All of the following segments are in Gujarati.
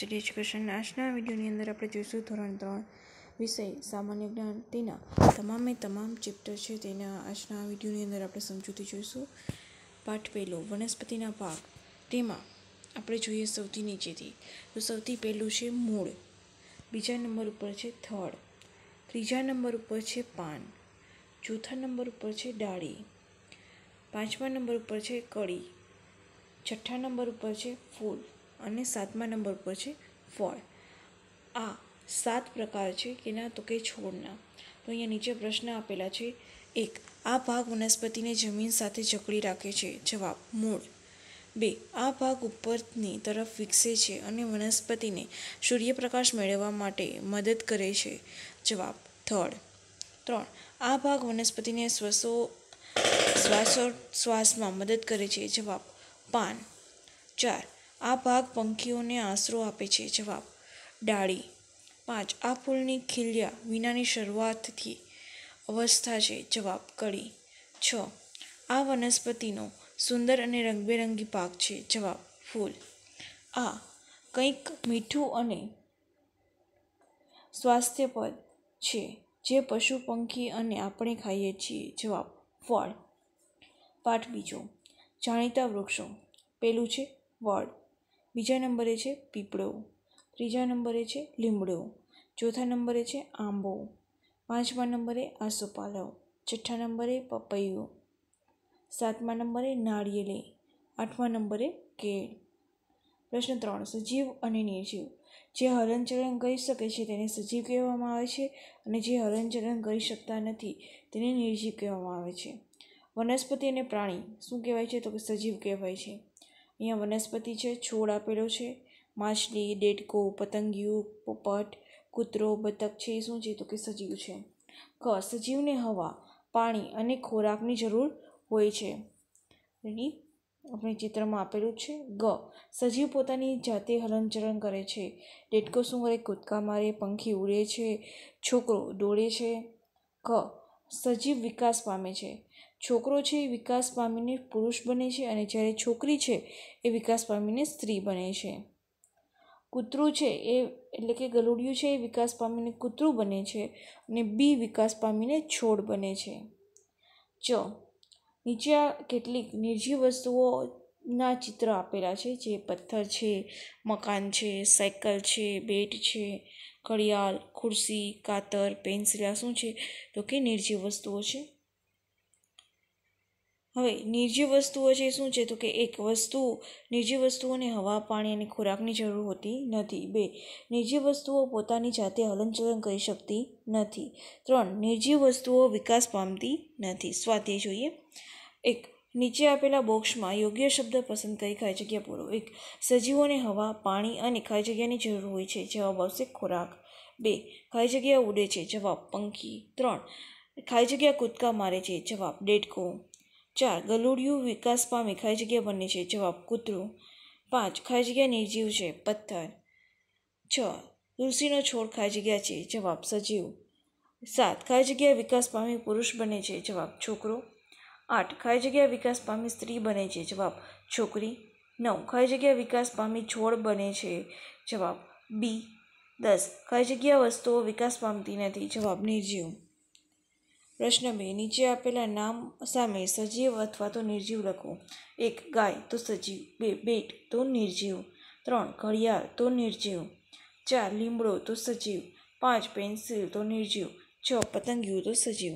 યુનિવર્સિટી એજ્યુકેશન આજના વિડીયોની અંદર આપણે જોઈશું ધોરણ ત્રણ વિષય સામાન્ય જ્ઞાન તેના તમામે તમામ ચેપ્ટર છે તેના આજના વિડીયોની અંદર આપણે સમજૂતી જોઈશું પાઠ પહેલો વનસ્પતિના ભાગ તેમાં આપણે જોઈએ સૌથી નીચેથી તો સૌથી પહેલું છે મૂળ બીજા નંબર ઉપર છે થળ ત્રીજા નંબર ઉપર છે પાન ચોથા નંબર ઉપર છે ડાળી પાંચમા નંબર ઉપર છે કળી છઠ્ઠા નંબર ઉપર છે ફૂલ અને સાતમા નંબર પર છે ફળ આ સાત પ્રકાર છે કેના તો કે છોડના તો અહીંયા નીચે પ્રશ્ન આપેલા છે એક આ ભાગ વનસ્પતિને જમીન સાથે જકડી રાખે છે જવાબ મૂળ બે આ ભાગ ઉપરની તરફ વિકસે છે અને વનસ્પતિને સૂર્યપ્રકાશ મેળવવા માટે મદદ કરે છે જવાબ થડ ત્રણ આ ભાગ વનસ્પતિને શ્વસો શ્વાસો શ્વાસમાં મદદ કરે છે જવાબ પાન ચાર આ ભાગ પંખીઓને આશરો આપે છે જવાબ ડાળી પાંચ આ ફૂલની ખીલ્યા વિનાની શરૂઆતથી અવસ્થા છે જવાબ કળી છ આ વનસ્પતિનો સુંદર અને રંગબેરંગી પાક છે જવાબ ફૂલ આ કંઈક મીઠું અને સ્વાસ્થ્યપદ છે જે પશુ પંખી અને આપણે ખાઈએ છીએ જવાબ ફળ પાઠ બીજો જાણીતા વૃક્ષો પેલું છે વડ બીજા નંબરે છે પીપળો ત્રીજા નંબરે છે લીમડો ચોથા નંબરે છે આંબો પાંચમા નંબરે આસોપાલવ છઠ્ઠા નંબરે પપૈયું સાતમા નંબરે નાળિયેરી આઠમા નંબરે કેળ પ્રશ્ન ત્રણ સજીવ અને નિર્જીવ જે હલનચલન કરી શકે છે તેને સજીવ કહેવામાં આવે છે અને જે હલનચલન કરી શકતા નથી તેને નિર્જીવ કહેવામાં આવે છે વનસ્પતિ અને પ્રાણી શું કહેવાય છે તો કે સજીવ કહેવાય છે અહીંયા વનસ્પતિ છે છોડ આપેલો છે માછલી ડેડકો પતંગિયું પોપટ કૂતરો બતક છે એ શું છે તો કે સજીવ છે ક સજીવને હવા પાણી અને ખોરાકની જરૂર હોય છે એની આપણે ચિત્રમાં આપેલું છે ગ સજીવ પોતાની જાતે હલનચલન કરે છે ડેટકો શું કરે કૂદકા મારે પંખી ઉડે છે છોકરો દોડે છે ક સજીવ વિકાસ પામે છે છોકરો છે એ વિકાસ પામીને પુરુષ બને છે અને જ્યારે છોકરી છે એ વિકાસ પામીને સ્ત્રી બને છે કૂતરું છે એ એટલે કે ગલુડિયું છે એ વિકાસ પામીને કૂતરું બને છે અને બી વિકાસ પામીને છોડ બને છે ચ નીચે આ કેટલીક નિર્જીવ વસ્તુઓના ચિત્ર આપેલા છે જે પથ્થર છે મકાન છે સાયકલ છે બેટ છે ઘડિયાળ ખુરશી કાતર પેન્સિલ આ શું છે તો કે નિર્જીવ વસ્તુઓ છે હવે નિર્જીવ વસ્તુઓ છે શું છે તો કે એક વસ્તુ નિર્જીવ વસ્તુઓને હવા પાણી અને ખોરાકની જરૂર હોતી નથી બે નિર્જીવ વસ્તુઓ પોતાની જાતે હલનચલન કરી શકતી નથી ત્રણ નિર્જીવ વસ્તુઓ વિકાસ પામતી નથી સ્વાતી જોઈએ એક નીચે આપેલા બોક્સમાં યોગ્ય શબ્દ પસંદ કરી ખાઈ જગ્યા પૂરો એક સજીવોને હવા પાણી અને ખાઈ જગ્યાની જરૂર હોય છે જવાબ આવશે ખોરાક બે ખાઈ જગ્યા ઉડે છે જવાબ પંખી ત્રણ ખાઈ જગ્યા કૂદકા મારે છે જવાબ ડેટકો ચાર ગલુડિયું વિકાસ પામી ખાઈ જગ્યા બને છે જવાબ કૂતરું પાંચ ખાઈ જગ્યા નિર્જીવ છે પથ્થર છ તુલસીનો છોડ ખાઈ જગ્યા છે જવાબ સજીવ સાત ખાઈ જગ્યા વિકાસ પામી પુરુષ બને છે જવાબ છોકરો આઠ ખાઈ જગ્યા વિકાસ પામી સ્ત્રી બને છે જવાબ છોકરી નવ ખાઈ જગ્યા વિકાસ પામી છોડ બને છે જવાબ બી દસ ખાઈ જગ્યા વસ્તુઓ વિકાસ પામતી નથી જવાબ નિર્જીવ પ્રશ્ન બે નીચે આપેલા નામ સામે સજીવ અથવા તો નિર્જીવ લખો એક ગાય તો સજીવ બે બેટ તો નિર્જીવ ત્રણ ઘડિયાળ તો નિર્જીવ ચાર લીમડો તો સજીવ પાંચ પેન્સિલ તો નિર્જીવ છ પતંગિયું તો સજીવ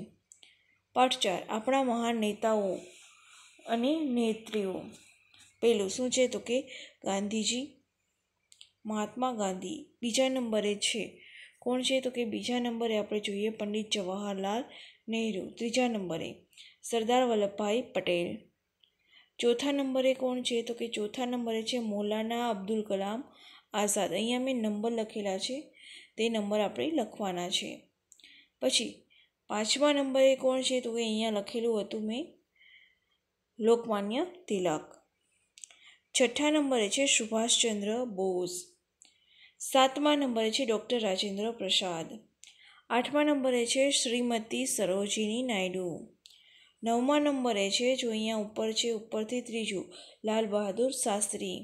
પાઠ ચાર આપણા મહાન નેતાઓ અને નેત્રીઓ પહેલું શું છે તો કે ગાંધીજી મહાત્મા ગાંધી બીજા નંબરે છે કોણ છે તો કે બીજા નંબરે આપણે જોઈએ પંડિત જવાહરલાલ નહેરુ ત્રીજા નંબરે સરદાર વલ્લભભાઈ પટેલ ચોથા નંબરે કોણ છે તો કે ચોથા નંબરે છે મૌલાના અબ્દુલ કલામ આઝાદ અહીંયા મેં નંબર લખેલા છે તે નંબર આપણે લખવાના છે પછી પાંચમા નંબરે કોણ છે તો કે અહીંયા લખેલું હતું મેં લોકમાન્ય તિલક છઠ્ઠા નંબરે છે સુભાષચંદ્ર બોઝ સાતમા નંબરે છે ડૉક્ટર રાજેન્દ્ર પ્રસાદ આઠમા નંબરે છે શ્રીમતી સરોજિની નાયડુ નવમા નંબરે છે જો અહીંયા ઉપર છે ઉપરથી ત્રીજું લાલ બહાદુર શાસ્ત્રી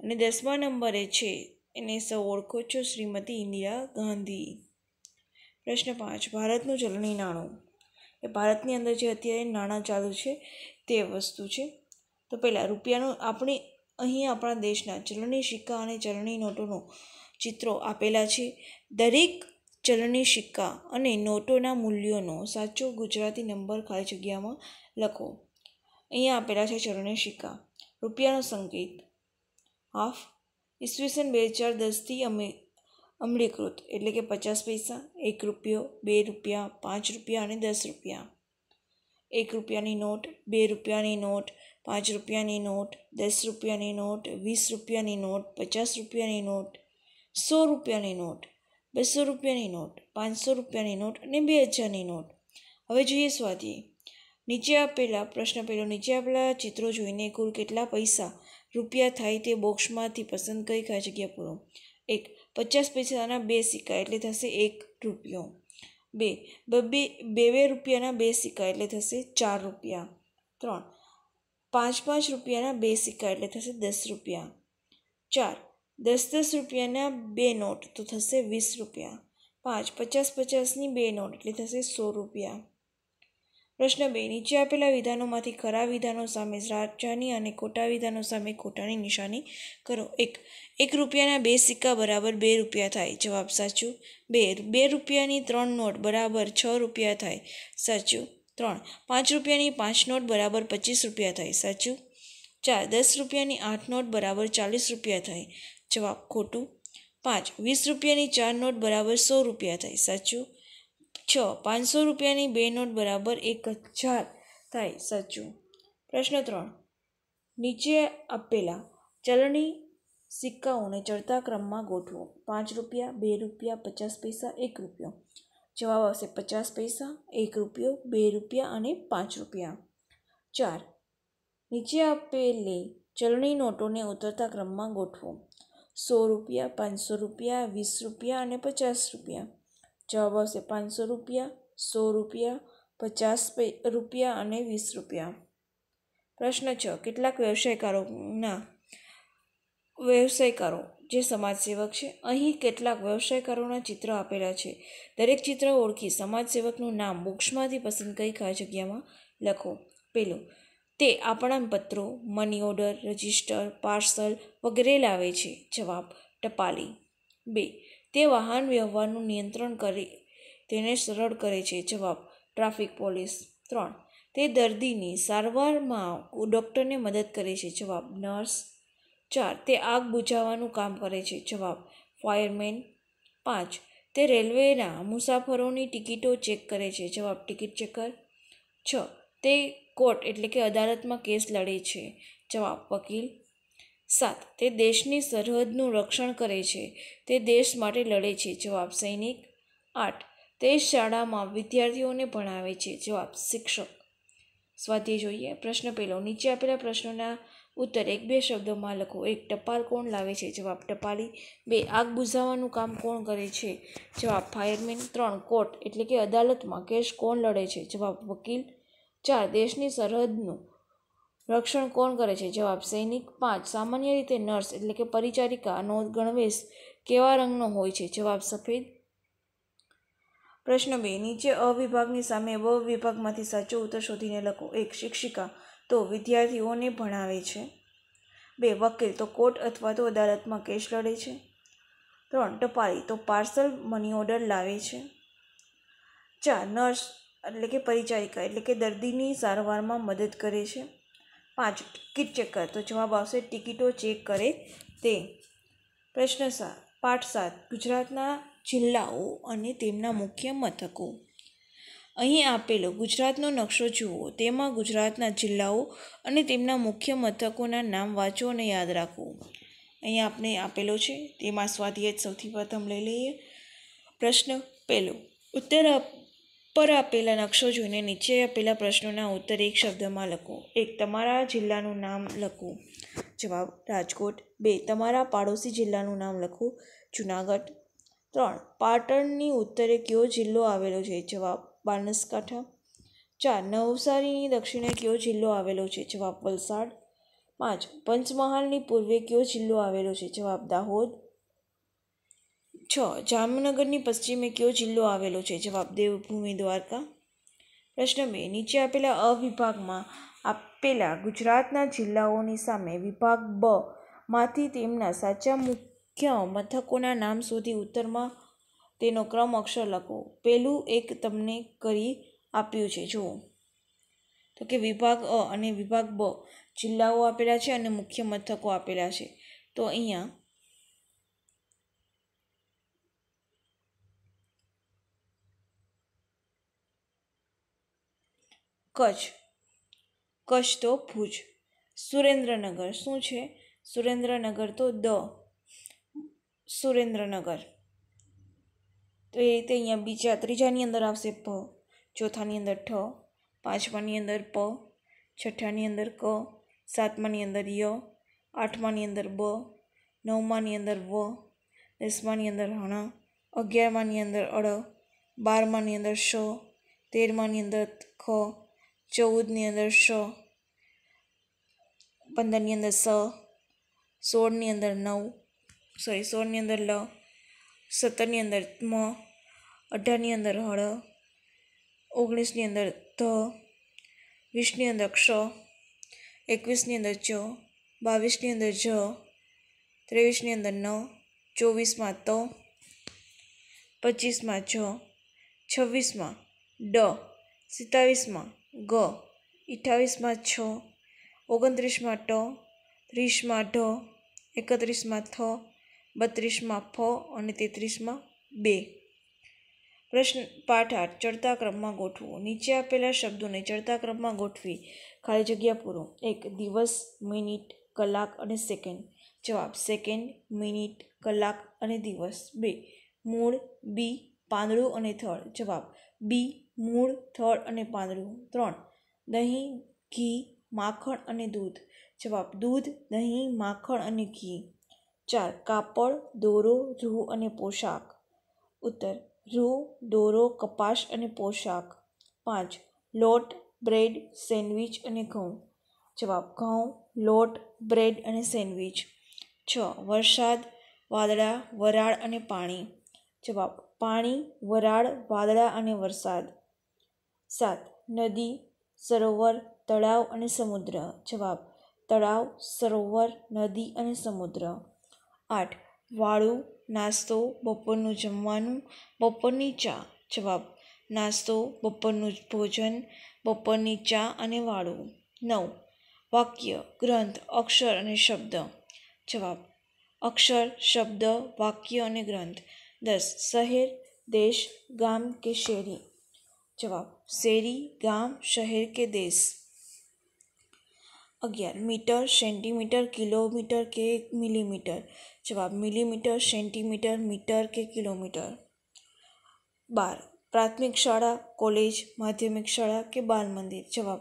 અને દસમા નંબરે છે એને સૌ ઓળખો છો શ્રીમતી ઇન્દિરા ગાંધી પ્રશ્ન પાંચ ભારતનું ચલણી નાણું એ ભારતની અંદર જે અત્યારે નાણાં ચાલુ છે તે વસ્તુ છે તો પહેલાં રૂપિયાનું આપણે અહીં આપણા દેશના ચલણી સિક્કા અને ચલણી નોટોનું ચિત્રો આપેલા છે દરેક ચલણી સિક્કા અને નોટોના મૂલ્યોનો સાચો ગુજરાતી નંબર ખાલી જગ્યામાં લખો અહીંયા આપેલા છે ચલણી સિક્કા રૂપિયાનો સંકેત હાફ ઈસવીસન બે હજાર દસથી અમે અમલીકૃત એટલે કે પચાસ પૈસા એક રૂપિયો બે રૂપિયા પાંચ રૂપિયા અને દસ રૂપિયા એક રૂપિયાની નોટ બે રૂપિયાની નોટ પાંચ રૂપિયાની નોટ દસ રૂપિયાની નોટ વીસ રૂપિયાની નોટ પચાસ રૂપિયાની નોટ સો રૂપિયાની નોટ બસો રૂપિયાની નોટ પાંચસો રૂપિયાની નોટ અને બે હજારની નોટ હવે જોઈએ સ્વાધ્યાય નીચે આપેલા પ્રશ્ન પહેલો નીચે આપેલા ચિત્રો જોઈને કુલ કેટલા પૈસા રૂપિયા થાય તે બોક્સમાંથી પસંદ કઈ કઈ જગ્યા પૂરો એક પચાસ પૈસાના બે સિક્કા એટલે થશે એક રૂપિયો બે બે બે રૂપિયાના બે સિક્કા એટલે થશે ચાર રૂપિયા ત્રણ પાંચ પાંચ રૂપિયાના બે સિક્કા એટલે થશે દસ રૂપિયા ચાર દસ દસ રૂપિયાના બે નોટ તો થશે વીસ રૂપિયા પાંચ પચાસ પચાસની બે નોટ એટલે થશે સો રૂપિયા પ્રશ્ન બે નીચે આપેલા વિધાનોમાંથી ખરા વિધાનો સામે રાજાની અને ખોટા વિધાનો સામે ખોટાની નિશાની કરો એક એક રૂપિયાના બે સિક્કા બરાબર બે રૂપિયા થાય જવાબ સાચું બે બે રૂપિયાની ત્રણ નોટ બરાબર છ રૂપિયા થાય સાચું ત્રણ પાંચ રૂપિયાની પાંચ નોટ બરાબર પચીસ રૂપિયા થાય સાચું ચાર દસ રૂપિયાની આઠ નોટ બરાબર ચાલીસ રૂપિયા થાય જવાબ ખોટું પાંચ વીસ રૂપિયાની ચાર નોટ બરાબર સો રૂપિયા થાય સાચું છ પાંચસો રૂપિયાની બે નોટ બરાબર એક હજાર થાય સાચું પ્રશ્ન ત્રણ નીચે આપેલા ચલણી સિક્કાઓને ચડતા ક્રમમાં ગોઠવો પાંચ રૂપિયા બે રૂપિયા પચાસ પૈસા એક રૂપિયો જવાબ આવશે પચાસ પૈસા એક રૂપિયો બે રૂપિયા અને પાંચ રૂપિયા ચાર નીચે આપેલી ચલણી નોટોને ઉતરતા ક્રમમાં ગોઠવો સો રૂપિયા પાંચસો રૂપિયા વીસ રૂપિયા અને પચાસ રૂપિયા જવાબ આવશે પાંચસો રૂપિયા સો રૂપિયા પચાસ રૂપિયા અને વીસ રૂપિયા પ્રશ્ન છ કેટલાક વ્યવસાયકારોના વ્યવસાયકારો જે સમાજસેવક છે અહીં કેટલાક વ્યવસાયકારોના ચિત્ર આપેલા છે દરેક ચિત્ર ઓળખી સમાજસેવકનું નામ બુક્સમાંથી પસંદ કરી ખાલી જગ્યામાં લખો પેલું તે આપણા પત્રો મની ઓર્ડર રજિસ્ટર પાર્સલ વગેરે લાવે છે જવાબ ટપાલી બે તે વાહન વ્યવહારનું નિયંત્રણ કરી તેને સરળ કરે છે જવાબ ટ્રાફિક પોલીસ ત્રણ તે દર્દીની સારવારમાં ડૉક્ટરને મદદ કરે છે જવાબ નર્સ ચાર તે આગ બુઝાવવાનું કામ કરે છે જવાબ ફાયરમેન પાંચ તે રેલવેના મુસાફરોની ટિકિટો ચેક કરે છે જવાબ ટિકિટ ચેકર છ તે કોર્ટ એટલે કે અદાલતમાં કેસ લડે છે જવાબ વકીલ સાત તે દેશની સરહદનું રક્ષણ કરે છે તે દેશ માટે લડે છે જવાબ સૈનિક આઠ તે શાળામાં વિદ્યાર્થીઓને ભણાવે છે જવાબ શિક્ષક સ્વાધ્યાય જોઈએ પ્રશ્ન પહેલો નીચે આપેલા પ્રશ્નોના ઉત્તર એક બે શબ્દોમાં લખો એક ટપાલ કોણ લાવે છે જવાબ ટપાલી બે આગ બુઝાવવાનું કામ કોણ કરે છે જવાબ ફાયરમેન ત્રણ કોર્ટ એટલે કે અદાલતમાં કેસ કોણ લડે છે જવાબ વકીલ ચાર દેશની સરહદનું રક્ષણ કોણ કરે છે જવાબ સૈનિક પાંચ સામાન્ય રીતે નર્સ એટલે કે પરિચારિકાનો ગણવેશ કેવા રંગનો હોય છે જવાબ સફેદ પ્રશ્ન બે નીચે અવિભાગની સામે બ વિભાગમાંથી સાચો ઉત્તર શોધીને લખો એક શિક્ષિકા તો વિદ્યાર્થીઓને ભણાવે છે બે વકીલ તો કોર્ટ અથવા તો અદાલતમાં કેસ લડે છે ત્રણ ટપાલી તો પાર્સલ મની ઓર્ડર લાવે છે ચાર નર્સ એટલે કે પરિચારિકા એટલે કે દર્દીની સારવારમાં મદદ કરે છે પાંચ ટિકિટ ચેકર તો જવાબ આવશે ટિકિટો ચેક કરે તે પ્રશ્ન સાત પાઠ સાત ગુજરાતના જિલ્લાઓ અને તેમના મુખ્ય મથકો અહીં આપેલો ગુજરાતનો નકશો જુઓ તેમાં ગુજરાતના જિલ્લાઓ અને તેમના મુખ્ય મથકોના નામ વાંચો અને યાદ રાખો અહીં આપને આપેલો છે તેમાં સ્વાધ્યાય સૌથી પ્રથમ લઈ લઈએ પ્રશ્ન પહેલો ઉત્તર પર આપેલા નકશો જોઈને નીચે આપેલા પ્રશ્નોના ઉત્તર એક શબ્દમાં લખો એક તમારા જિલ્લાનું નામ લખો જવાબ રાજકોટ બે તમારા પાડોશી જિલ્લાનું નામ લખો જુનાગઢ ત્રણ પાટણની ઉત્તરે કયો જિલ્લો આવેલો છે જવાબ બાનસકાંઠા ચાર નવસારીની દક્ષિણે કયો જિલ્લો આવેલો છે જવાબ વલસાડ પાંચ પંચમહાલની પૂર્વે કયો જિલ્લો આવેલો છે જવાબ દાહોદ છ જામનગરની પશ્ચિમે કયો જિલ્લો આવેલો છે જવાબ દેવભૂમિ દ્વારકા પ્રશ્ન બે નીચે આપેલા અવિભાગમાં આપેલા ગુજરાતના જિલ્લાઓની સામે વિભાગ બ માંથી તેમના સાચા મુખ્ય મથકોના નામ સુધી ઉત્તરમાં તેનો ક્રમ અક્ષર લખો પહેલું એક તમને કરી આપ્યું છે જુઓ તો કે વિભાગ અ અને વિભાગ બ જિલ્લાઓ આપેલા છે અને મુખ્ય મથકો આપેલા છે તો અહીંયા કચ્છ કચ્છ તો ભુજ સુરેન્દ્રનગર શું છે સુરેન્દ્રનગર તો દ સુરેન્દ્રનગર તો એ રીતે અહીંયા બીજા ત્રીજાની અંદર આવશે પ ચોથાની અંદર ઠ પાંચમાની અંદર પ છઠ્ઠાની અંદર ક સાતમાની અંદર ય આઠમાની અંદર બ નવમાની અંદર વ દસમાની અંદર હણ અગિયારમાની અંદર અડ બારમાની અંદર શ તેરમાની અંદર ખ ચૌદની અંદર શ પંદરની અંદર સ સોળની અંદર નવ સોરી સોળની અંદર લ સત્તરની અંદર મ અઢારની અંદર હળ ઓગણીસની અંદર ધ વીસની અંદર ક્ષ એકવીસની અંદર જ બાવીસની અંદર જ ત્રેવીસની અંદર ન ચોવીસમાં ત પચીસમાં છ છવ્વીસમાં ડ સિત્તાવીસમાં ગ અઠ્ઠાવીસમાં છ ઓગણત્રીસમાં ટ ત્રીસમાં ઢ એકત્રીસમાં થ બત્રીસમાં ફ અને તેત્રીસમાં બે પ્રશ્ન પાઠ આઠ ચડતા ક્રમમાં ગોઠવો નીચે આપેલા શબ્દોને ચડતા ક્રમમાં ગોઠવી ખાલી જગ્યા પૂરો એક દિવસ મિનિટ કલાક અને સેકન્ડ જવાબ સેકન્ડ મિનિટ કલાક અને દિવસ બે મૂળ બી પાંદડું અને થળ જવાબ બી મૂળ થળ અને પાંદડું ત્રણ દહીં ઘી માખણ અને દૂધ જવાબ દૂધ દહીં માખણ અને ઘી ચાર કાપડ દોરો રૂ અને પોશાક ઉત્તર રૂ દોરો કપાસ અને પોશાક પાંચ લોટ બ્રેડ સેન્ડવિચ અને ઘઉં જવાબ ઘઉં લોટ બ્રેડ અને સેન્ડવિચ છ વરસાદ વાદળા વરાળ અને પાણી જવાબ પાણી વરાળ વાદળા અને વરસાદ સાત નદી સરોવર તળાવ અને સમુદ્ર જવાબ તળાવ સરોવર નદી અને સમુદ્ર આઠ વાળું નાસ્તો બપોરનું જમવાનું બપોરની ચા જવાબ નાસ્તો બપોરનું ભોજન બપોરની ચા અને વાળું નવ વાક્ય ગ્રંથ અક્ષર અને શબ્દ જવાબ અક્ષર શબ્દ વાક્ય અને ગ્રંથ દસ શહેર દેશ ગામ કે શેરી જવાબ શેરી ગામ શહેર કે દેશ અગિયાર મીટર સેન્ટીમીટર કિલોમીટર કે મિલીમીટર જવાબ મિલીમીટર સેન્ટીમીટર મીટર કે કિલોમીટર બાર પ્રાથમિક શાળા કોલેજ માધ્યમિક શાળા કે બાલ મંદિર જવાબ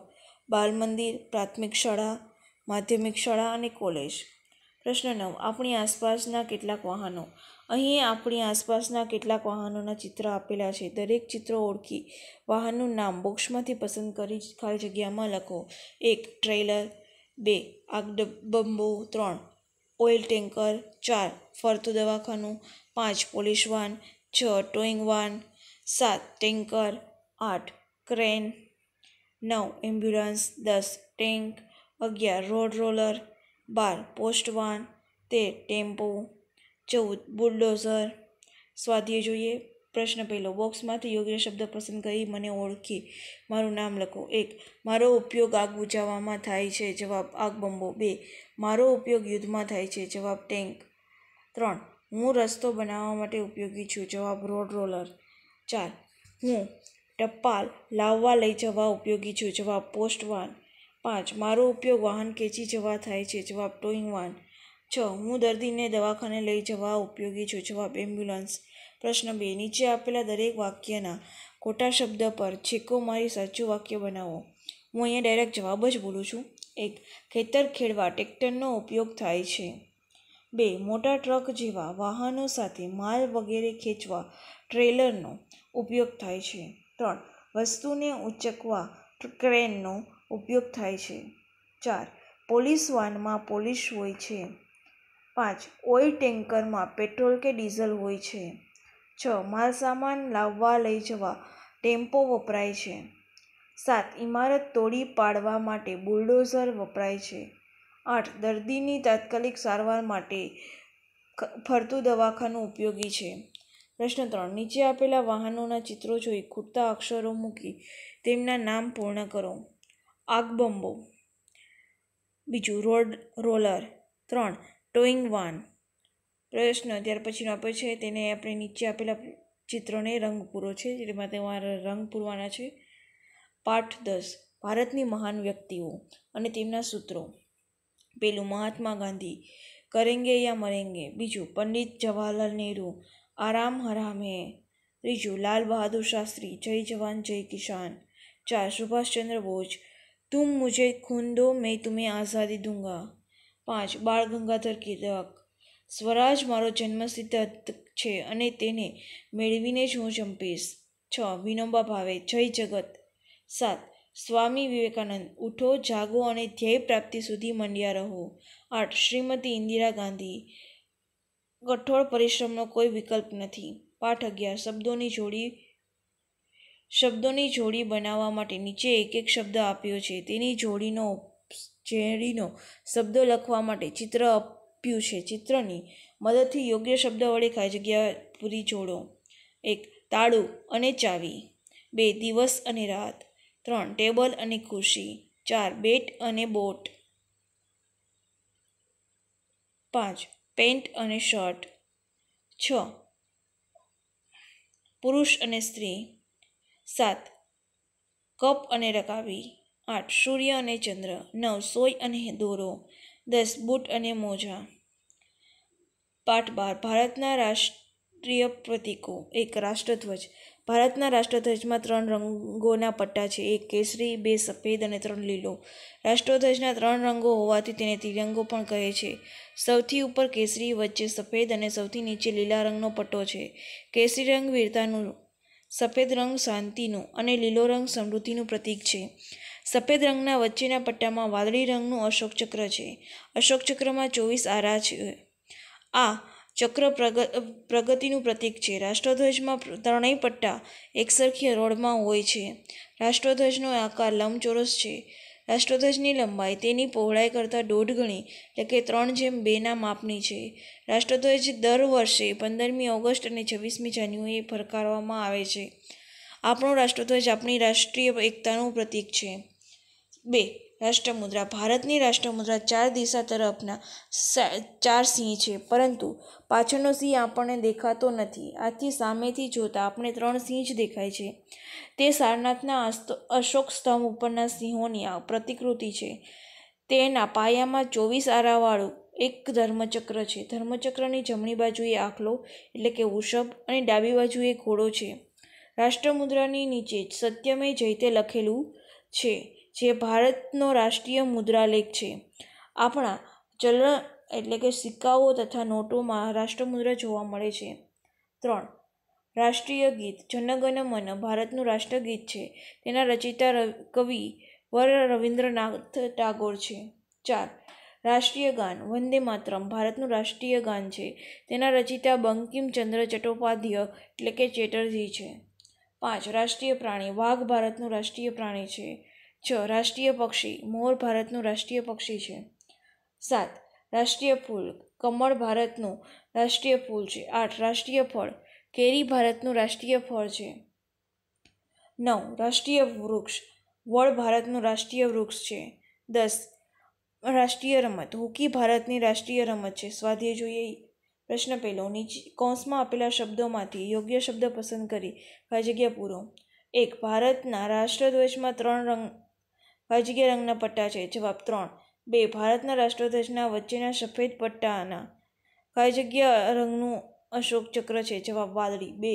બાલ મંદિર પ્રાથમિક શાળા માધ્યમિક શાળા અને કોલેજ પ્રશ્ન નવ આપણી આસપાસના કેટલાક વાહનો અહીં આપણી આસપાસના કેટલાક વાહનોના ચિત્ર આપેલા છે દરેક ચિત્રો ઓળખી વાહનનું નામ બોક્સમાંથી પસંદ કરી ખાલી જગ્યામાં લખો એક ટ્રેલર બે આગ બંબો ત્રણ ઓઇલ ટેન્કર ચાર ફરતું દવાખાનું પાંચ પોલીસ વાન છ ટોઈંગ વાન સાત ટેન્કર આઠ ક્રેન નવ એમ્બ્યુલન્સ દસ ટેન્ક અગિયાર રોડ રોલર બાર પોસ્ટ વાન તેર ટેમ્પો ચૌદ બુલડોઝર સ્વાધ્યાય જોઈએ પ્રશ્ન પહેલો બોક્સમાંથી યોગ્ય શબ્દ પસંદ કરી મને ઓળખી મારું નામ લખો એક મારો ઉપયોગ આગ બુઝાવવામાં થાય છે જવાબ આગ બંબો બે મારો ઉપયોગ યુદ્ધમાં થાય છે જવાબ ટેન્ક ત્રણ હું રસ્તો બનાવવા માટે ઉપયોગી છું જવાબ રોડ રોલર ચાર હું ટપાલ લાવવા લઈ જવા ઉપયોગી છું જવાબ પોસ્ટ વાન પાંચ મારો ઉપયોગ વાહન ખેંચી જવા થાય છે જવાબ ટોઈંગ વાન છ હું દર્દીને દવાખાને લઈ જવા ઉપયોગી છું જવાબ એમ્બ્યુલન્સ પ્રશ્ન બે નીચે આપેલા દરેક વાક્યના ખોટા શબ્દ પર છેકો મારી સાચું વાક્ય બનાવો હું અહીંયા ડાયરેક્ટ જવાબ જ બોલું છું એક ખેતર ખેડવા ટેક્ટરનો ઉપયોગ થાય છે બે મોટા ટ્રક જેવા વાહનો સાથે માલ વગેરે ખેંચવા ટ્રેલરનો ઉપયોગ થાય છે ત્રણ વસ્તુને ઉચકવા ક્રેનનો ઉપયોગ થાય છે ચાર પોલીસ વાનમાં પોલીસ હોય છે પાંચ ઓઇલ ટેન્કરમાં પેટ્રોલ કે ડીઝલ હોય છે છ માલ સામાન લાવવા લઈ જવા ટેમ્પો વપરાય છે સાત ઇમારત તોડી પાડવા માટે બુલડોઝર વપરાય છે આઠ દર્દીની તાત્કાલિક સારવાર માટે ફરતું દવાખાનું ઉપયોગી છે પ્રશ્ન ત્રણ નીચે આપેલા વાહનોના ચિત્રો જોઈ ખૂટતા અક્ષરો મૂકી તેમના નામ પૂર્ણ કરો આગબંબો બીજું રોડ રોલર ત્રણ ટોઈંગ વાન પ્રશ્ન ત્યાર પછીનો આપે છે તેને આપણે નીચે આપેલા ચિત્રોને રંગ પૂરો છે જેમાં તમારે રંગ પૂરવાના છે પાઠ દસ ભારતની મહાન વ્યક્તિઓ અને તેમના સૂત્રો પેલું મહાત્મા ગાંધી કરેંગે યા મરેંગે બીજું પંડિત જવાહરલાલ નહેરુ આરામ હરામ હે ત્રીજું લાલ બહાદુર શાસ્ત્રી જય જવાન જય કિસાન ચાર સુભાષચંદ્ર બોઝ તુમ મુજે ખૂન દો મેં તુમ્हें આઝાદી દુંગા પાંચ બાળ ગંગાધર તિલક સ્વરાજ મારો જન્મસિદ્ધ છે અને તેને મેળવીને જ હું જંપીશ છ વિનોબા ભાવે જય જગત સાત સ્વામી વિવેકાનંદ ઉઠો જાગો અને ધ્યેય પ્રાપ્તિ સુધી મંડ્યા રહો આઠ શ્રીમતી ઇન્દિરા ગાંધી કઠોળ પરિશ્રમનો કોઈ વિકલ્પ નથી પાઠ અગિયાર શબ્દોની જોડી શબ્દોની જોડી બનાવવા માટે નીચે એક એક શબ્દ આપ્યો છે તેની જોડીનો શ્રેણીનો શબ્દો લખવા માટે ચિત્ર આપ્યું છે ચિત્રની મદદથી યોગ્ય શબ્દ વડે ખાલી જગ્યા પૂરી જોડો એક તાળું અને ચાવી બે દિવસ અને રાત ત્રણ ટેબલ અને ખુરશી ચાર બેટ અને બોટ પાંચ પેન્ટ અને શર્ટ છ પુરુષ અને સ્ત્રી સાત કપ અને રકાવી આઠ સૂર્ય અને ચંદ્ર નવ સોય અને દોરો દસ બૂટ અને મોજા પાઠ બાર ભારતના રાષ્ટ્રીય પ્રતિકો એક રાષ્ટ્રધ્વજ ભારતના રાષ્ટ્રધ્વજમાં ત્રણ રંગોના પટ્ટા છે એક કેસરી બે સફેદ અને ત્રણ લીલો રાષ્ટ્રધ્વજના ત્રણ રંગો હોવાથી તેને ત્રિરંગો પણ કહે છે સૌથી ઉપર કેસરી વચ્ચે સફેદ અને સૌથી નીચે લીલા રંગનો પટ્ટો છે કેસરી રંગ વીરતાનું સફેદ રંગ શાંતિનું અને લીલો રંગ સમૃદ્ધિનું પ્રતીક છે સફેદ રંગના વચ્ચેના પટ્ટામાં વાદળી રંગનું અશોક ચક્ર છે અશોક ચક્રમાં ચોવીસ આરા છે આ ચક્ર પ્રગ પ્રગતિનું પ્રતીક છે રાષ્ટ્રધ્વજમાં ત્રણેય પટ્ટા એકસરખી રોડમાં હોય છે રાષ્ટ્રધ્વજનો આકાર લંબચોરસ છે રાષ્ટ્રધ્વજની લંબાઈ તેની પહોળાઈ કરતાં દોઢ ગણી એટલે કે ત્રણ જેમ બેના માપની છે રાષ્ટ્રધ્વજ દર વર્ષે પંદરમી ઓગસ્ટ અને છવ્વીસમી જાન્યુઆરીએ ફરકારવામાં આવે છે આપણો રાષ્ટ્રધ્વજ આપણી રાષ્ટ્રીય એકતાનું પ્રતીક છે બે રાષ્ટ્રમુદ્રા ભારતની રાષ્ટ્રમુદ્રા ચાર દિશા તરફના ચાર સિંહ છે પરંતુ પાછળનો સિંહ આપણને દેખાતો નથી આથી સામેથી જોતાં આપણે ત્રણ સિંહ જ દેખાય છે તે સારનાથના અશોક સ્તંભ ઉપરના સિંહોની આ પ્રતિકૃતિ છે તેના પાયામાં ચોવીસ આરાવાળું એક ધર્મચક્ર છે ધર્મચક્રની જમણી બાજુએ આખલો એટલે કે વૃષભ અને ડાબી બાજુએ ઘોડો છે રાષ્ટ્રમુદ્રાની નીચે સત્યમય જૈતે લખેલું છે જે ભારતનો રાષ્ટ્રીય મુદ્રાલેખ છે આપણા ચલણ એટલે કે સિક્કાઓ તથા નોટોમાં રાષ્ટ્રમુદ્રા જોવા મળે છે ત્રણ રાષ્ટ્રીય ગીત જનગણ મન ભારતનું રાષ્ટ્રગીત છે તેના રચયિતા કવિ વર રવિન્દ્રનાથ ટાગોર છે ચાર રાષ્ટ્રીય ગાન વંદે માતરમ ભારતનું રાષ્ટ્રીય ગાન છે તેના રચયિતા બંકિમચંદ્ર ચટ્ટોપાધ્ય એટલે કે ચેટર્જી છે પાંચ રાષ્ટ્રીય પ્રાણી વાઘ ભારતનું રાષ્ટ્રીય પ્રાણી છે છ રાષ્ટ્રીય પક્ષી મોર ભારતનું રાષ્ટ્રીય પક્ષી છે સાત રાષ્ટ્રીય ફૂલ કમળ ભારતનું રાષ્ટ્રીય ફૂલ છે આઠ રાષ્ટ્રીય ફળ કેરી ભારતનું રાષ્ટ્રીય ફળ છે નવ રાષ્ટ્રીય વૃક્ષ વડ ભારતનું રાષ્ટ્રીય વૃક્ષ છે દસ રાષ્ટ્રીય રમત હોકી ભારતની રાષ્ટ્રીય રમત છે સ્વાધ્યાય જોઈએ પ્રશ્ન પહેલો નીચે કૌંસમાં આપેલા શબ્દોમાંથી યોગ્ય શબ્દ પસંદ કરી ભાઈ જગ્યા પૂરો એક ભારતના રાષ્ટ્રધ્વજમાં ત્રણ રંગ વાજગીયા રંગના પટ્ટા છે જવાબ ત્રણ બે ભારતના રાષ્ટ્રધ્વજના વચ્ચેના સફેદ પટ્ટાના કઈ રંગનું અશોક ચક્ર છે જવાબ વાદળી બે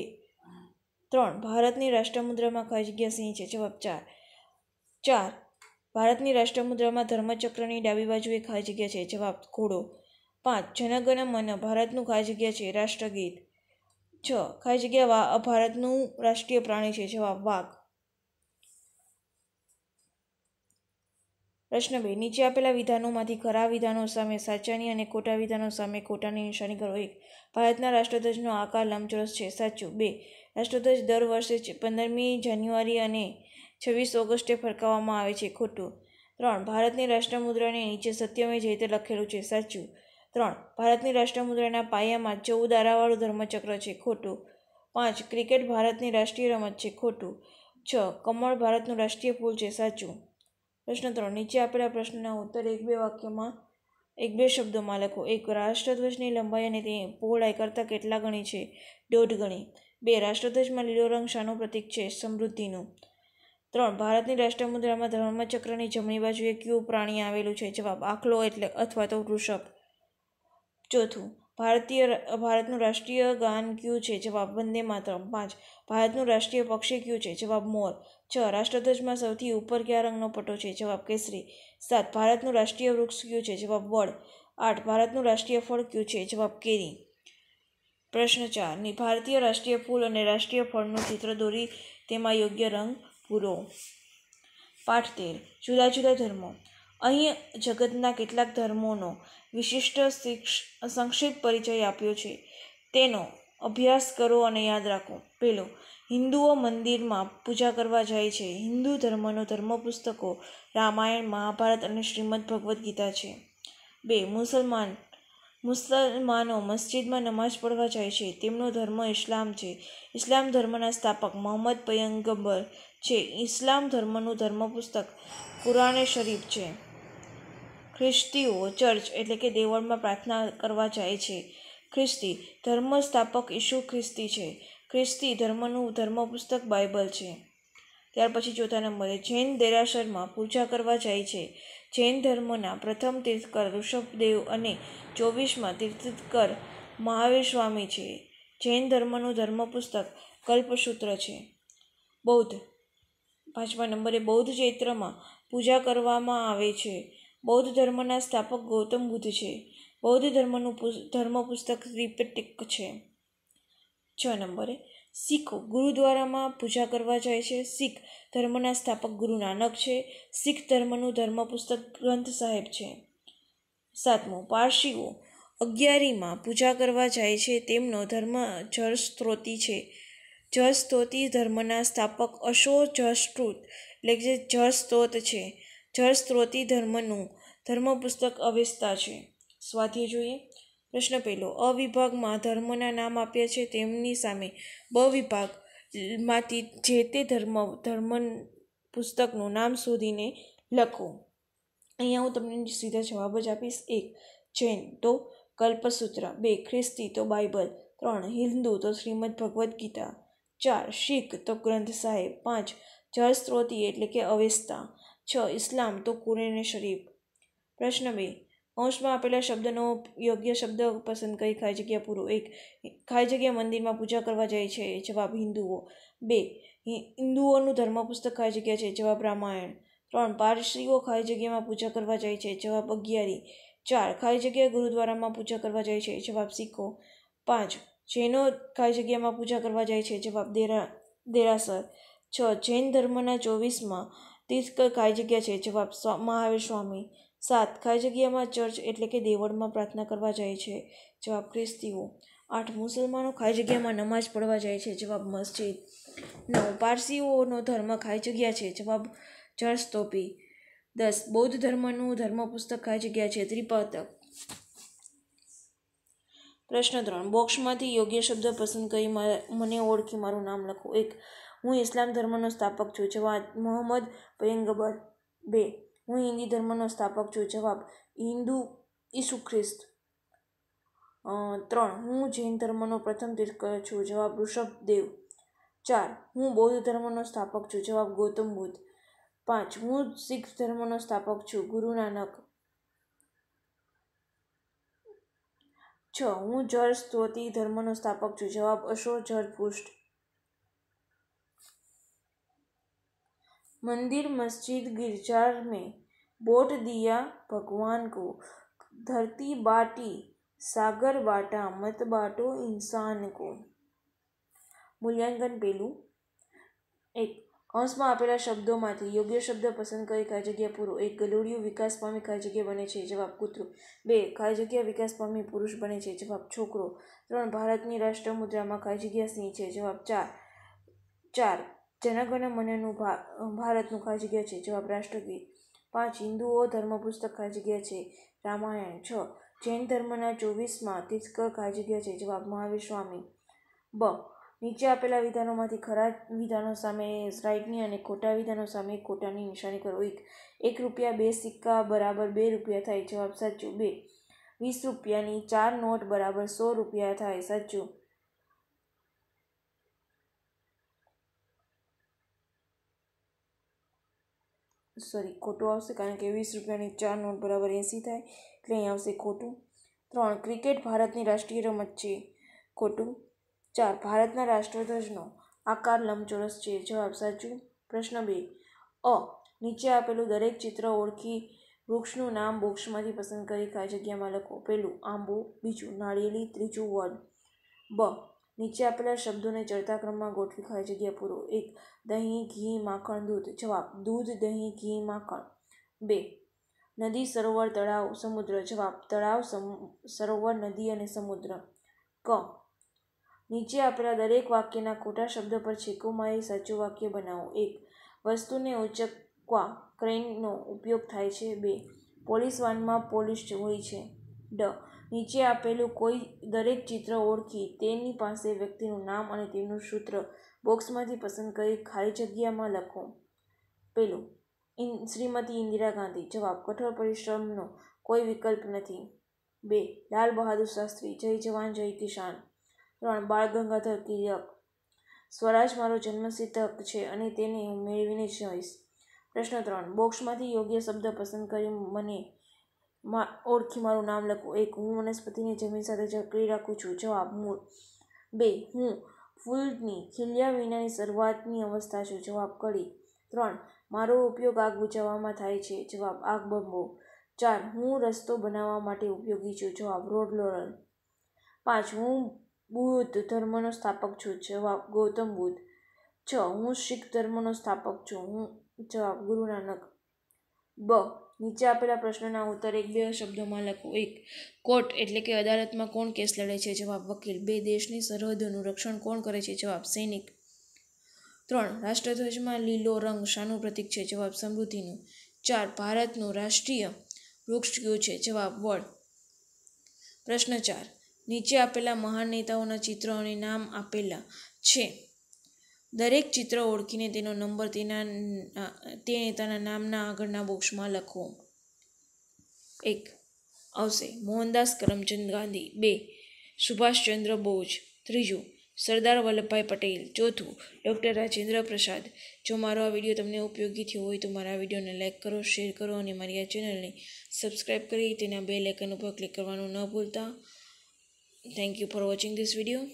ત્રણ ભારતની રાષ્ટ્રમુદ્રામાં કઈ સિંહ છે જવાબ ચાર ચાર ભારતની રાષ્ટ્રમુદ્રામાં ધર્મચક્રની ડાબી બાજુએ ખાજગ્યા છે જવાબ ઘોડો પાંચ જનગણ મન ભારતનું ખાજગ્યા જગ્યા છે રાષ્ટ્રગીત છ ખાજગ્યા વા ભારતનું રાષ્ટ્રીય પ્રાણી છે જવાબ વાઘ પ્રશ્ન બે નીચે આપેલા વિધાનોમાંથી ખરા વિધાનો સામે સાચાની અને ખોટા વિધાનો સામે ખોટાની નિશાની કરો એક ભારતના રાષ્ટ્રધ્વજનો આકાર લંબચોરસ છે સાચું બે રાષ્ટ્રધ્વજ દર વર્ષે પંદરમી જાન્યુઆરી અને છવ્વીસ ઓગસ્ટે ફરકાવવામાં આવે છે ખોટું ત્રણ ભારતની રાષ્ટ્રમુદ્રાને નીચે સત્યમય જે રીતે લખેલું છે સાચું ત્રણ ભારતની રાષ્ટ્રમુદ્રાના પાયામાં ચૌદ આરાવાળું ધર્મચક્ર છે ખોટું પાંચ ક્રિકેટ ભારતની રાષ્ટ્રીય રમત છે ખોટું છ કમળ ભારતનું રાષ્ટ્રીય ફૂલ છે સાચું પ્રશ્ન ત્રણ નીચે આપેલા પ્રશ્નના ઉત્તર એક બે વાક્યમાં એક બે શબ્દોમાં લખો એક રાષ્ટ્રધ્વજની લંબાઈ અને તે પહોળાઈ કરતાં કેટલા ગણી છે દોઢ ગણી બે રાષ્ટ્રધ્વજમાં લીલો રંગ શાનો પ્રતીક છે સમૃદ્ધિનું ત્રણ ભારતની રાષ્ટ્રમુદ્રામાં ધર્મચક્રની જમણી બાજુએ કયું પ્રાણી આવેલું છે જવાબ આખલો એટલે અથવા તો વૃષભ ચોથું ભારતીય ભારતનું રાષ્ટ્રીય ગાન કયું છે જવાબ વંદે માતરમ પાંચ ભારતનું રાષ્ટ્રીય પક્ષી કયું છે જવાબ મોર છ રાષ્ટ્રધ્વજમાં સૌથી ઉપર કયા રંગનો પટો છે જવાબ કેસરી સાત ભારતનું રાષ્ટ્રીય વૃક્ષ કયું છે જવાબ વડ આઠ ભારતનું રાષ્ટ્રીય ફળ કયું છે જવાબ કેરી પ્રશ્ન ચાર ની ભારતીય રાષ્ટ્રીય ફૂલ અને રાષ્ટ્રીય ફળનું ચિત્ર દોરી તેમાં યોગ્ય રંગ પૂરો પાઠ તેર જુદા જુદા ધર્મો અહીં જગતના કેટલાક ધર્મોનો વિશિષ્ટ સંક્ષિપ્ત પરિચય આપ્યો છે તેનો અભ્યાસ કરો અને યાદ રાખો પેલો હિન્દુઓ મંદિરમાં પૂજા કરવા જાય છે હિન્દુ ધર્મનો ધર્મ પુસ્તકો રામાયણ મહાભારત અને શ્રીમદ ભગવદ્ ગીતા છે બે મુસલમાન મુસલમાનો મસ્જિદમાં નમાઝ પઢવા જાય છે તેમનો ધર્મ ઇસ્લામ છે ઇસ્લામ ધર્મના સ્થાપક મોહમ્મદ પયંગંબર છે ઇસ્લામ ધર્મનું ધર્મપુસ્તક કુરાને શરીફ છે ખ્રિસ્તીઓ ચર્ચ એટલે કે દેવળમાં પ્રાર્થના કરવા જાય છે ખ્રિસ્તી ધર્મ સ્થાપક ઈસુ ખ્રિસ્તી છે ખ્રિસ્તી ધર્મનું ધર્મપુસ્તક પુસ્તક બાઇબલ છે ત્યાર પછી ચોથા નંબરે જૈન દેરાસરમાં પૂજા કરવા જાય છે જૈન ધર્મના પ્રથમ તીર્થકર ઋષભદેવ અને ચોવીસમાં તીર્થકર મહાવીર સ્વામી છે જૈન ધર્મનું ધર્મપુસ્તક કલ્પસૂત્ર છે બૌદ્ધ પાંચમા નંબરે બૌદ્ધ ચૈત્રમાં પૂજા કરવામાં આવે છે બૌદ્ધ ધર્મના સ્થાપક ગૌતમ બુદ્ધ છે બૌદ્ધ ધર્મનું ધર્મ પુસ્તક રિપેટિક છે છ નંબરે શીખો ગુરુદ્વારામાં પૂજા કરવા જાય છે શીખ ધર્મના સ્થાપક ગુરુ નાનક છે શીખ ધર્મનું ધર્મ પુસ્તક ગ્રંથ સાહેબ છે સાતમું પારસીઓ અગિયારીમાં પૂજા કરવા જાય છે તેમનો ધર્મ જળસ્ત્રોતી છે જળસ્તોતી ધર્મના સ્થાપક અશો જળસ્ત્રોત એટલે કે જળસ્તોત છે જળસ્ત્રોતી ધર્મનું ધર્મ પુસ્તક અવેસ્તા છે સ્વાધ્યાય જોઈએ પ્રશ્ન પહેલો અવિભાગમાં ધર્મના નામ આપ્યા છે તેમની સામે બ વિભાગમાંથી જે તે ધર્મ ધર્મ પુસ્તકનું નામ શોધીને લખો અહીંયા હું તમને સીધા જવાબ જ આપીશ એક જૈન તો કલ્પસૂત્ર બે ખ્રિસ્તી તો બાઇબલ ત્રણ હિન્દુ તો શ્રીમદ ભગવદ્ ગીતા ચાર શીખ તો ગ્રંથ સાહેબ પાંચ જળ સ્ત્રોતી એટલે કે અવેસ્તા છ ઇસ્લામ તો કુરાન શરીફ પ્રશ્ન બે અંશમાં આપેલા શબ્દનો યોગ્ય શબ્દ પસંદ કરી ખાઈ જગ્યા પૂરો એક ખાઈ જગ્યા મંદિરમાં પૂજા કરવા જાય છે જવાબ હિન્દુઓ બે હિન્દુઓનું ધર્મપુસ્તક ખાઈ જગ્યા છે જવાબ રામાયણ ત્રણ પારસીઓ ખાઈ જગ્યામાં પૂજા કરવા જાય છે જવાબ અગિયારી ચાર ખાઈ જગ્યા ગુરુદ્વારામાં પૂજા કરવા જાય છે જવાબ સિક્કો પાંચ જૈનો ખાઈ જગ્યામાં પૂજા કરવા જાય છે જવાબ દેરા દેરાસર છ જૈન ધર્મના ચોવીસમાં ત્રીસ ખાઈ જગ્યા છે જવાબ મહાવીર સ્વામી સાત ખાઈ જગ્યામાં ચર્ચ એટલે કે દેવળમાં પ્રાર્થના કરવા જાય છે જવાબ ખ્રિસ્તીઓ આઠ મુસલમાનો ખાઈ જગ્યામાં નમાજ પઢવા જાય છે જવાબ મસ્જિદ નવ પારસીઓનો ધર્મ ખાઈ જગ્યા છે જવાબ જળસ્તોપી દસ બૌદ્ધ ધર્મનું ધર્મ પુસ્તક ખાઈ જગ્યા છે ત્રિપાતક પ્રશ્ન ત્રણ બોક્સમાંથી યોગ્ય શબ્દ પસંદ કરી મને ઓળખી મારું નામ લખો એક હું ઇસ્લામ ધર્મનો સ્થાપક છું જવાબ મોહમ્મદ પયંગબર બે હું હિન્દી ધર્મનો સ્થાપક છું જવાબ હિન્દુ ઈસુ ખ્રિસ્ત ત્રણ હું જૈન ધર્મનો પ્રથમ તીર્થ છું જવાબ દેવ ચાર હું બૌદ્ધ ધર્મનો સ્થાપક છું જવાબ ગૌતમ બુદ્ધ પાંચ હું શીખ ધર્મનો સ્થાપક છું ગુરુ નાનક છ હું જળ સ્તોતી ધર્મનો સ્થાપક છું જવાબ અશોક જળ પૃષ્ઠ मंदिर मस्जिद गिरजार में बोट दिया भगवान को धरती बाटी सागर बाटा मत बाटो इंसान को મૂલ્યાંકન પેલું એક કૌંસમાં આપેલા શબ્દોમાંથી યોગ્ય શબ્દ પસંદ કરી ખાલી જગ્યા પૂરો એક ગલુડિયું વિકાસ પામી ખાલી જગ્યા બને છે જવાબ કૂતરું બે ખાલી જગ્યા વિકાસ પામી પુરુષ બને છે જવાબ છોકરો ત્રણ ભારતની રાષ્ટ્ર મુદ્રામાં ખાલી જગ્યા સિંહ છે જવાબ ચાર ચાર જનગણ મનનું ભારતનું ખાસ છે જવાબ રાષ્ટ્રગીત પાંચ હિન્દુઓ ધર્મ પુસ્તક ખાસ જગ્યા છે રામાયણ છ જૈન ધર્મના ચોવીસમાં તિસ્ક ખાસ છે જવાબ મહાવીર સ્વામી બ નીચે આપેલા વિધાનોમાંથી ખરા વિધાનો સામે સ્ટ્રાઇકની અને ખોટા વિધાનો સામે ખોટાની નિશાની કરો એક એક રૂપિયા બે સિક્કા બરાબર બે રૂપિયા થાય જવાબ સાચું બે વીસ રૂપિયાની ચાર નોટ બરાબર સો રૂપિયા થાય સાચું સોરી ખોટું આવશે કારણ કે વીસ રૂપિયાની ચાર નોટ બરાબર એંસી થાય એટલે અહીં આવશે ખોટું ત્રણ ક્રિકેટ ભારતની રાષ્ટ્રીય રમત છે ખોટું ચાર ભારતના રાષ્ટ્રધ્વજનો આકાર લંબચોરસ છે જવાબ સાચું પ્રશ્ન બે અ નીચે આપેલું દરેક ચિત્ર ઓળખી વૃક્ષનું નામ બોક્સમાંથી પસંદ કરી ખાલી જગ્યામાં લખો પહેલું આંબો બીજું નાળિયેરી ત્રીજું વડ બ નીચે આપેલા શબ્દોને ચડતા ક્રમમાં ગોઠવી ખાલી જગ્યા પૂરો એક દહીં ઘી માખણ દૂધ જવાબ દૂધ દહીં ઘી માખણ બે નદી સરોવર તળાવ સમુદ્ર જવાબ તળાવ સરોવર નદી અને સમુદ્ર ક નીચે આપેલા દરેક વાક્યના ખોટા શબ્દ પર છેકો મારી સાચું વાક્ય બનાવો એક વસ્તુને ઉચકવા ક્રેનનો ઉપયોગ થાય છે બે પોલીસ વાનમાં પોલીસ હોય છે ડ નીચે આપેલું કોઈ દરેક ચિત્ર ઓળખી તેની પાસે વ્યક્તિનું નામ અને તેમનું સૂત્ર બોક્સમાંથી પસંદ કરી ખાલી જગ્યામાં લખો પેલું ઇન શ્રીમતી ઇન્દિરા ગાંધી જવાબ કઠોર પરિશ્રમનો કોઈ વિકલ્પ નથી બે લાલ બહાદુર શાસ્ત્રી જય જવાન જય કિસાન ત્રણ બાળ ગંગાધર તિલક સ્વરાજ મારો જન્મસિદ્ધ હક છે અને તેને હું મેળવીને જ રહીશ પ્રશ્ન ત્રણ બોક્સમાંથી યોગ્ય શબ્દ પસંદ કરી મને મા ઓળખી મારું નામ લખો એક હું વનસ્પતિને જમીન સાથે જકડી રાખું છું જવાબ મૂળ બે હું ફૂલની ખીલ્યા વિનાની શરૂઆતની અવસ્થા છું જવાબ કડી ત્રણ મારો ઉપયોગ આગ બુઝાવવામાં થાય છે જવાબ આગ બંબો ચાર હું રસ્તો બનાવવા માટે ઉપયોગી છું જવાબ રોડ લોરલ પાંચ હું બુદ્ધ ધર્મનો સ્થાપક છું જવાબ ગૌતમ બુદ્ધ છ હું શીખ ધર્મનો સ્થાપક છું હું જવાબ ગુરુ નાનક બ નીચે આપેલા પ્રશ્નના ઉત્તર એક બે શબ્દોમાં લખો એક કોર્ટ એટલે કે અદાલતમાં કોણ કેસ લડે છે જવાબ વકીલ બે દેશની સરહદોનું રક્ષણ કોણ કરે છે જવાબ સૈનિક ત્રણ રાષ્ટ્રધ્વજમાં લીલો રંગ શાનું પ્રતીક છે જવાબ સમૃદ્ધિનું ચાર ભારતનું રાષ્ટ્રીય વૃક્ષ કયું છે જવાબ વડ પ્રશ્ન ચાર નીચે આપેલા મહાન નેતાઓના ચિત્રોને નામ આપેલા છે દરેક ચિત્ર ઓળખીને તેનો નંબર તેના તેણે તેના નામના આગળના બોક્સમાં લખો એક આવશે મોહનદાસ કરમચંદ ગાંધી બે સુભાષચંદ્ર બોઝ ત્રીજું સરદાર વલ્લભભાઈ પટેલ ચોથું ડૉક્ટર રાજેન્દ્ર પ્રસાદ જો મારો આ વિડીયો તમને ઉપયોગી થયો હોય તો મારા વિડીયોને લાઇક કરો શેર કરો અને મારી આ ચેનલને સબસ્ક્રાઈબ કરી તેના બે લેકન ઉપર ક્લિક કરવાનું ન ભૂલતા thank you for watching this video